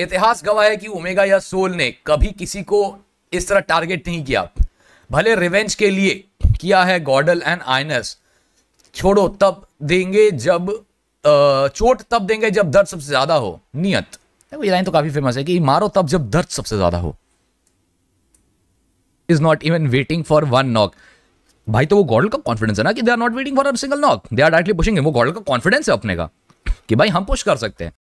इतिहास गवाह है कि ओमेगा या सोल ने कभी किसी को इस तरह टारगेट नहीं किया भले रिवेंज के लिए किया है गॉडल एंड आइनस छोड़ो तब देंगे जब चोट तब देंगे जब दर्द सबसे ज्यादा हो नियत ये लाइन तो काफी फेमस है कि मारो तब जब दर्द सबसे ज्यादा हो is not even waiting for one knock भाई तो वो गॉडल का कॉन्फिडेंस है ना कि they are not waiting for single knock they are directly pushing वो गॉडल का कॉन्फिडेंस है अपने का कि भाई हम पुश कर सकते हैं